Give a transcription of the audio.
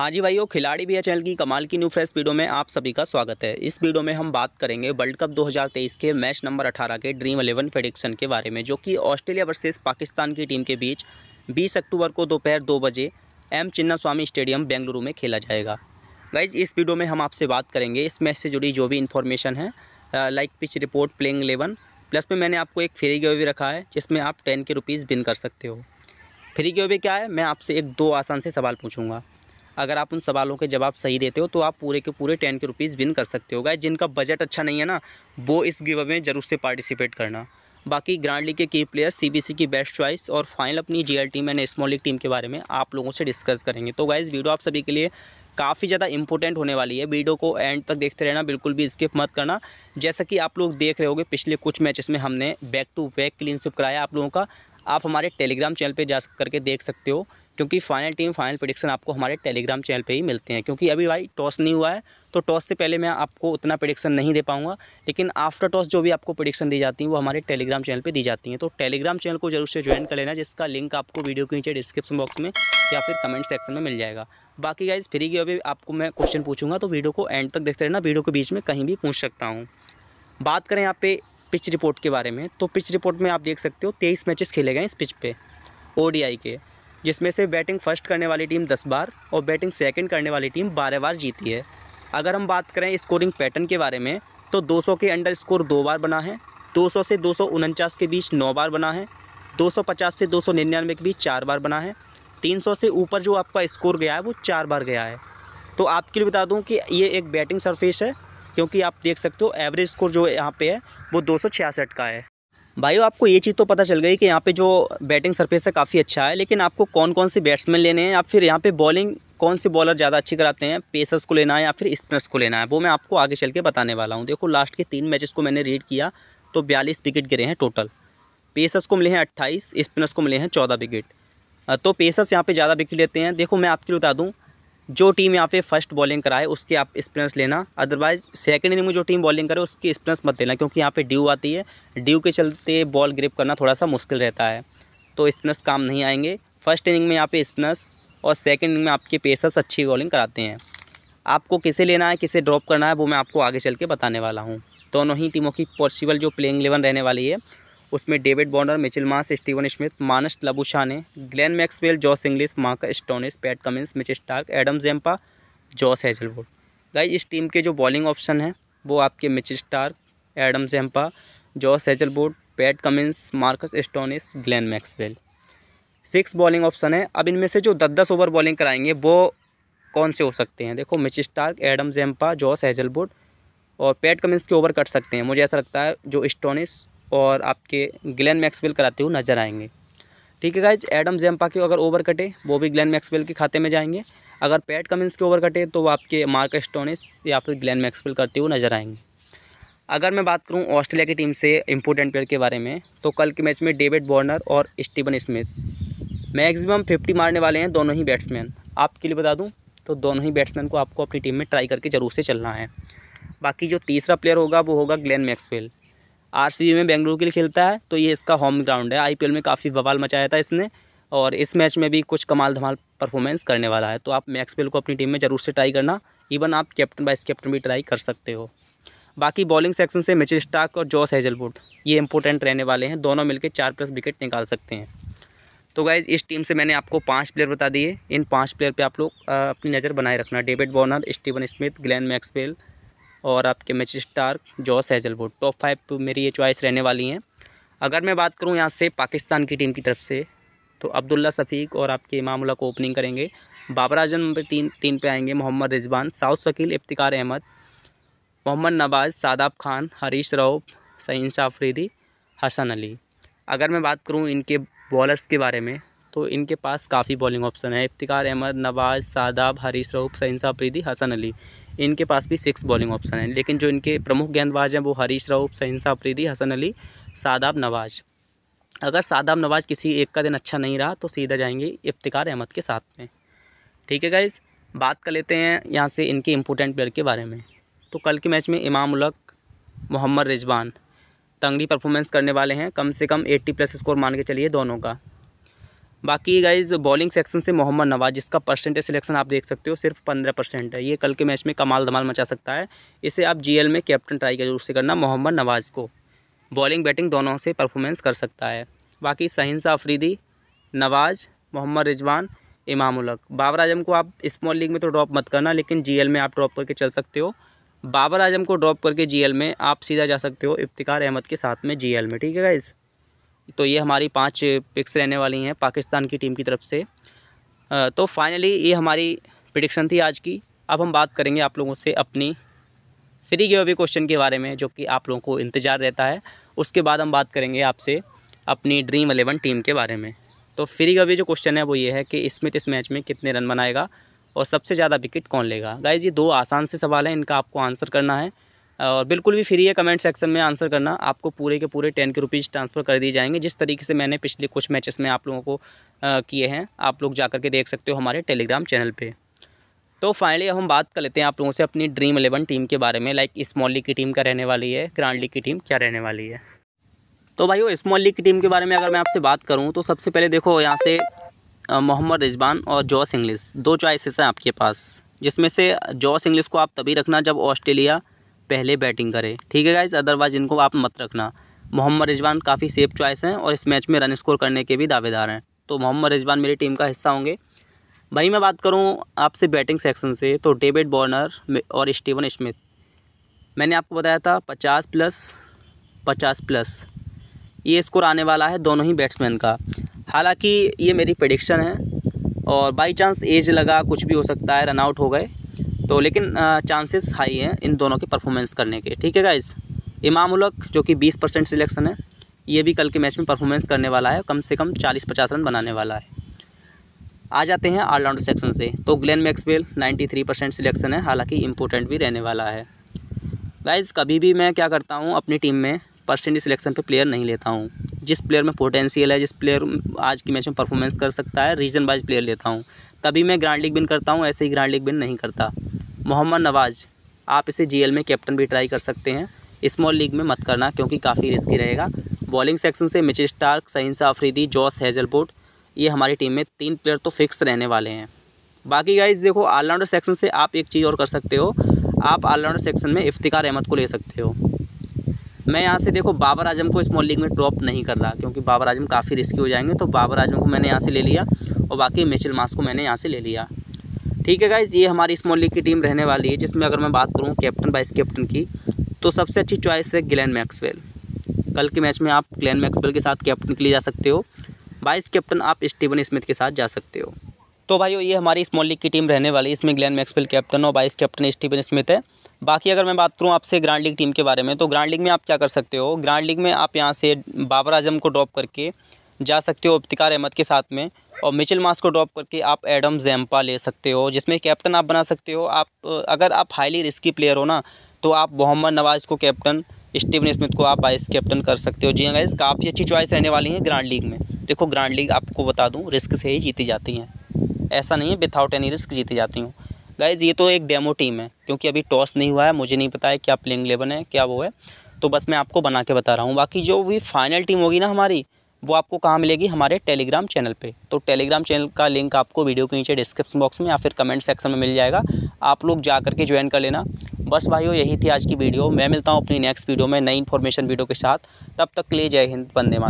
हाँ जी भाइयों खिलाड़ी भी है चैनल की कमाल की न्यू फ्रेश वीडियो में आप सभी का स्वागत है इस वीडियो में हम बात करेंगे वर्ल्ड कप 2023 के मैच नंबर 18 के ड्रीम इलेवन फेडिक्शन के बारे में जो कि ऑस्ट्रेलिया वर्सेस पाकिस्तान की टीम के बीच 20 अक्टूबर को दोपहर दो बजे M Chinnaswamy stadium Bengaluru में खेला जाएगा गाइज इस वीडियो में हम आपसे बात करेंगे इस मैच से जुड़ी जो भी इन्फॉर्मेशन है like pitch report playing eleven plus में मैंने आपको एक फ्री गेवे भी रखा है जिसमें आप टेन के रुपीज़ बिन कर सकते हो फ्री गेवे क्या है मैं आपसे एक दो आसान से सवाल पूछूंगा अगर आप उन सवालों के जवाब सही देते हो तो आप पूरे के पूरे टेन के रुपीज़ विन कर सकते हो गए जिनका बजट अच्छा नहीं है ना वो इस गिव में ज़रूर से पार्टिसिपेट करना बाकी ग्रांड लीग के की प्लेयर सीबीसी की बेस्ट चॉइस और फाइनल अपनी टीम में स्मॉल लीग टीम के बारे में आप लोगों से डिस्कस करेंगे तो गाइज़ वीडियो आप सभी के लिए काफ़ी ज़्यादा इंपॉर्टेंट होने वाली है वीडियो को एंड तक देखते रहना बिल्कुल भी स्किप मत करना जैसा कि आप लोग देख रहे होगे पिछले कुछ मैचेस में हमने back to back clean sweep कराया आप लोगों का आप हमारे टेलीग्राम चैनल पर जा करके देख सकते हो क्योंकि फाइनल टीम फाइनल प्रडिक्शन आपको हमारे टेलीग्राम चैनल पे ही मिलते हैं क्योंकि अभी भाई टॉस नहीं हुआ है तो टॉस से पहले मैं आपको उतना प्रडिक्शन नहीं दे पाऊंगा लेकिन आफ्टर टॉस जो भी आपको प्रडिक्शन दी जाती हैं वो हमारे टेलीग्राम चैनल पर दी जाती हैं तो टेलीग्राम चैनल को जरूर से ज्वाइन कर लेना जिसका लिंक आपको वीडियो के नीचे डिस्क्रिप्शन बॉक्स में या फिर कमेंट सेक्शन में मिल जाएगा बाकी गाइज फ्री की अभी आपको मैं क्वेश्चन पूछूंगा तो वीडियो को एंड तक देखते रहना वीडियो के बीच में कहीं भी पूछ सकता हूँ बात करें यहाँ पे पिच रिपोर्ट के बारे में तो पिच रिपोर्ट में आप देख सकते हो तेईस मैचेस खेले गए इस पिच पे ओ के जिसमें से बैटिंग फर्स्ट करने वाली टीम दस बार और बैटिंग सेकंड करने वाली टीम बारह बार जीती है अगर हम बात करें स्कोरिंग पैटर्न के बारे में तो 200 के अंडर स्कोर दो बार बना है 200 से दो के बीच नौ बार बना है 250 से दो के बीच चार बार बना है 300 से ऊपर जो आपका स्कोर गया है वो चार बार गया है तो आपके लिए बता दूं कि ये एक बैटिंग सरफेस है क्योंकि आप देख सकते हो एवरेज स्कोर जो यहाँ पे है वो दो का है भाइयों आपको ये चीज़ तो पता चल गई कि यहाँ पे जो बैटिंग सरफेस है काफ़ी अच्छा है लेकिन आपको कौन कौन से बैट्समैन लेने हैं या फिर यहाँ पे बॉलिंग कौन से बॉलर ज़्यादा अच्छी कराते हैं पेसर्स को लेना है या फिर स्पिनर्स को लेना है वो मैं आपको आगे चल के बताने वाला हूँ देखो लास्ट के तीन मैचेस को मैंने रीड किया तो बयालीस विकेट गिरे हैं टोटल पेसर्स को मिले हैं अट्ठाईस स्पिनर्स को मिले हैं चौदह विकेट तो पेसर्स यहाँ पर ज़्यादा विकेट लेते हैं देखो मैं आपके लिए बता दूँ जो टीम यहाँ पे फर्स्ट बॉलिंग कराए उसके आप स्पिनर्स लेना अदरवाइज सेकंड इनिंग में जो टीम बॉलिंग करे उसकी स्पिनर्स मत लेना क्योंकि यहाँ पे ड्यू आती है ड्यू के चलते बॉल ग्रिप करना थोड़ा सा मुश्किल रहता है तो स्पिनर्स काम नहीं आएंगे फर्स्ट इनिंग में यहाँ पे स्पिनर्स और सेकेंड इनिंग में आपके पेसर्स अच्छी बॉलिंग कराते हैं आपको किसे लेना है किसे ड्रॉप करना है वो मैं आपको आगे चल के बताने वाला हूँ दोनों ही टीमों की पॉसिबल जो प्लेइंग एलेवन रहने वाली है उसमें David Warner Mitchell Marsh Steven Smith Marnus Labuschagne Glenn Maxwell Josh Inglis Mark Stoinis Pat Cummins Mitch Starc Adam Zampa Josh Hazlewood guys इस टीम के जो बॉलिंग ऑप्शन हैं वो आपके Mitch Starc Adam Zampa Josh Hazlewood Pat Cummins Marcus Stoinis Glenn Maxwell six bowling option है अब इनमें से जो दस दस ओवर बॉलिंग कराएंगे वो कौन से हो सकते हैं देखो Mitch Starc Adam Zampa Josh Hazlewood और पैट कमिंस के ओवर कट सकते हैं मुझे ऐसा लगता है जो स्टोनिस और आपके ग्लैन मैक्सवेल कराते हुए नजर आएंगे ठीक है गाइज एडम जेम्पा के अगर ओवर कटे वो भी ग्लैन मैक्सवेल के खाते में जाएंगे अगर पैट कमिंस के ओवर कटे तो वो आपके मार्क स्टोनिस या फिर ग्लैन मैक्सवेल करते हुए नजर आएंगे अगर मैं बात करूँ ऑस्ट्रेलिया की टीम से इम्पोर्टेंट प्लेयर के बारे में तो कल के मैच में डेविड बॉर्नर और स्टीवन स्मिथ मैक्सिमम फिफ्टी मारने वाले हैं दोनों ही बैट्समैन आपके लिए बता दूँ तो दोनों ही बैट्समैन को आपको अपनी टीम में ट्राई करके ज़रूर से चलना है बाकी जो तीसरा प्लेयर होगा वो होगा ग्लैन मैक्सवेल आरसीबी में बेंगलुरु के लिए खेलता है तो ये इसका होम ग्राउंड है आईपीएल में काफ़ी बवाल मचाया था इसने और इस मैच में भी कुछ कमाल धमाल परफॉर्मेंस करने वाला है तो आप मैक्सवेल को अपनी टीम में ज़रूर से ट्राई करना इवन आप कैप्टन वाइस कैप्टन भी ट्राई कर सकते हो बाकी बॉलिंग सेक्शन से मिचिल स्टाक और जॉस हेजलवुड ये इंपॉर्टेंट रहने वाले हैं दोनों मिलकर चार प्लस विकेट निकाल सकते हैं तो गाइज़ इस टीम से मैंने आपको पांच प्लेयर बता दिए इन पांच प्लेयर पे आप लोग अपनी नज़र बनाए रखना David Warner Steven Smith Glenn Maxwell और आपके match star Josh Hazlewood top five मेरी ये चॉइस रहने वाली हैं अगर मैं बात करूँ यहाँ से पाकिस्तान की टीम की तरफ से तो अब्दुल्ला सफ़ीक और आपके मामूला को ओपनिंग करेंगे बाबर आजम नंबर तीन तीन पे आएंगे मोहम्मद रिजवान साउथ शकील इफ्तिकार अहमद मोहम्मद नवाज सादाब खान हरीश राव सईन शाह अफरीदी हसन अली अगर मैं बात करूँ इनके बॉलर्स के बारे में तो इनके पास काफ़ी बॉलिंग ऑप्शन है इफ्तिकार अहमद नवाज सादाब हरीश राव सईन शाह अफरीदी हसन अली इनके पास भी सिक्स बॉलिंग ऑप्शन है लेकिन जो इनके प्रमुख गेंदबाज हैं वो हरीश राउफ सहिंसा अफरीदी हसन अली सादाब नवाज़ अगर सादाब नवाज़ किसी एक का दिन अच्छा नहीं रहा तो सीधा जाएंगे इफ्तिकार अहमद के साथ में ठीक है गाइज़ बात कर लेते हैं यहाँ से इनके इम्पोर्टेंट प्लेयर के बारे में तो कल के मैच में इमाम उलक मोहम्मद रिजवान तंगड़ी परफॉर्मेंस करने वाले हैं कम से कम 80 प्लस स्कोर मान के चलिए दोनों का बाकी गाइज बॉलिंग सेक्शन से मोहम्मद नवाज जिसका परसेंटेज सिलेक्शन आप देख सकते हो सिर्फ पंद्रह परसेंट है ये कल के मैच में कमाल धमाल मचा सकता है इसे आप जीएल में कैप्टन ट्राई जरूर से करना मोहम्मद नवाज को बॉलिंग बैटिंग दोनों से परफॉर्मेंस कर सकता है बाकी सहिंसा अफरीदी नवाज मोहम्मद रिजवान इमाम उलक बाबर आजम को आप स्मॉल लीग में तो ड्रॉप मत करना लेकिन जी में आप ड्रॉप करके चल सकते हो बाबर आजम को ड्रॉप करके जी में आप सीधा जा सकते हो इफ्तिकार अहमद के साथ में जी में ठीक है गाइज़ तो ये हमारी पाँच पिक्स रहने वाली हैं पाकिस्तान की टीम की तरफ से तो फाइनली ये हमारी प्रडिक्शन थी आज की अब हम बात करेंगे आप लोगों से अपनी फ्री गिव अवे क्वेश्चन के बारे में जो कि आप लोगों को इंतज़ार रहता है उसके बाद हम बात करेंगे आपसे अपनी ड्रीम अलेवन टीम के बारे में तो फ्री गिव अवे जो क्वेश्चन है वो ये है कि स्मिथ इस मैच में कितने रन बनाएगा और सबसे ज़्यादा विकेट कौन लेगा गाइज ये दो आसान से सवाल हैं इनका आपको आंसर करना है और बिल्कुल भी फ्री है कमेंट सेक्शन में आंसर करना आपको पूरे के पूरे टेन के रुपीज़ ट्रांसफ़र कर दिए जाएंगे जिस तरीके से मैंने पिछले कुछ मैचेस में आप लोगों को किए हैं आप लोग जा के देख सकते हो हमारे टेलीग्राम चैनल पर तो फाइनली हम बात कर लेते हैं आप लोगों से अपनी ड्रीम एलेवन टीम के बारे में लाइक स्मॉल लीग की टीम क्या रहने वाली है ग्रांड लीग की टीम क्या रहने वाली है तो भाई वो स्मॉल लीग की टीम के बारे में अगर मैं आपसे बात करूँ तो सबसे पहले देखो यहाँ से मोहम्मद रिजवान और जॉस इंग्लिस दो चॉइसेस हैं आपके पास जिसमें से जॉस इंग्लिस को आप तभी रखना जब ऑस्ट्रेलिया पहले बैटिंग करे ठीक है गाइज अदरवाइज इनको आप मत रखना मोहम्मद रिजवान काफ़ी सेफ चॉइस हैं और इस मैच में रन स्कोर करने के भी दावेदार हैं तो मोहम्मद रिजवान मेरी टीम का हिस्सा होंगे भाई मैं बात करूं आपसे बैटिंग सेक्शन से तो डेविड बॉर्नर और स्टीवन स्मिथ मैंने आपको बताया था पचास प्लस पचास प्लस ये स्कोर आने वाला है दोनों ही बैट्समैन का हालांकि ये मेरी प्रडिक्शन है और बाई चांस एज लगा कुछ भी हो सकता है रन आउट हो गए तो लेकिन चांसेस हाई हैं इन दोनों के परफॉर्मेंस करने के ठीक है गाइज इमाम उलक जो कि बीस परसेंट सिलेक्शन है ये भी कल के मैच में परफॉर्मेंस करने वाला है कम से कम चालीस पचास रन बनाने वाला है आ जाते हैं ऑलराउंडर सेक्शन से तो ग्लेन मैक्सवेल 93 परसेंट सिलेक्शन है हालांकि इम्पोर्टेंट भी रहने वाला है गाइज कभी भी मैं क्या करता हूँ अपनी टीम में परसेंटेज सिलेक्शन पे प्लेयर नहीं लेता हूँ जिस प्लेयर में पोटेंशियल है जिस प्लेयर आज की मैच में परफॉर्मेंस कर सकता है रीजन वाइज प्लेयर लेता हूँ तभी मैं ग्रांड लीग बिन करता हूँ ऐसे ही ग्रांड लीग बिन नहीं करता मोहम्मद नवाज़ आप इसे जीएल में कैप्टन भी ट्राई कर सकते हैं स्मॉल लीग में मत करना क्योंकि काफ़ी रिस्की रहेगा बॉलिंग सेक्शन से Mitchell Starc Shaheen Shah Afridi Josh Hazlewood ये हमारी टीम में तीन प्लेयर तो फिक्स रहने वाले हैं बाकी गाइज़ देखो ऑलराउंडर सेक्शन से आप एक चीज़ और कर सकते हो आप ऑलराउंडर सेक्शन में इफ्तिकार अहमद को ले सकते हो मैं यहाँ से देखो बाबर आजम को स्मॉल लीग में ड्रॉप नहीं कर रहा क्योंकि बाबर आजम काफ़ी रिस्की हो जाएंगे तो बाबर आजम को मैंने यहाँ से ले लिया और बाकी मिचिल मास को मैंने यहाँ से ले लिया ठीक है गाइज़ ये हमारी स्मॉल लीग की टीम रहने वाली है जिसमें अगर मैं बात करूँ कैप्टन वाइस कैप्टन की तो सबसे अच्छी चॉइस है ग्लैन मैक्सवेल कल के मैच में आप ग्लैन मैक्सवेल के साथ कैप्टन के लिए जा सकते हो वाइस कैप्टन आप स्टीवन स्मिथ के साथ जा सकते हो तो भाई ये हमारी स्मॉल लीग की टीम रहने वाली है इसमें ग्लैन मैक्सवेल कैप्टन और वाइस कैप्टन स्टीवन स्मिथ है बाकी अगर मैं बात करूँ आपसे ग्रांड लीग टीम के बारे में तो ग्रांड लीग में आप क्या कर सकते हो ग्रांड लीग में आप यहाँ से बाबर आजम को ड्रॉप करके जा सकते हो इफ्तिकार अहमद के साथ में और मिचिल मास को ड्रॉप करके आप एडम जैम्पा ले सकते हो जिसमें कैप्टन आप बना सकते हो आप अगर आप हाईली रिस्की प्लेयर हो ना तो आप मोहम्मद नवाज को कैप्टन स्टीवन स्मिथ को आप वाइस कैप्टन कर सकते हो जी हाँ गाइज काफ़ी अच्छी चॉइस रहने वाली है ग्रांड लीग में देखो ग्रांड लीग आपको बता दूँ रिस्क से ही जीती जाती हैं ऐसा नहीं है विथाउट एनी रिस्क जीती जाती हूँ गाइज ये तो एक डेमो टीम है क्योंकि अभी टॉस नहीं हुआ है मुझे नहीं पता है क्या प्लेइंग इलेवन है क्या वो है तो बस मैं आपको बना के बता रहा हूँ बाकी जो भी फाइनल टीम होगी ना हमारी वो आपको कहाँ मिलेगी हमारे टेलीग्राम चैनल पे तो टेलीग्राम चैनल का लिंक आपको वीडियो के नीचे डिस्क्रिप्शन बॉक्स में या फिर कमेंट सेक्शन में मिल जाएगा आप लोग जा करके ज्वाइन कर लेना बस भाइयों यही थी आज की वीडियो मैं मिलता हूँ अपनी नेक्स्ट वीडियो में नई इन्फॉर्मेशन वीडियो के साथ तब तक ले जय हिंद बंदे मात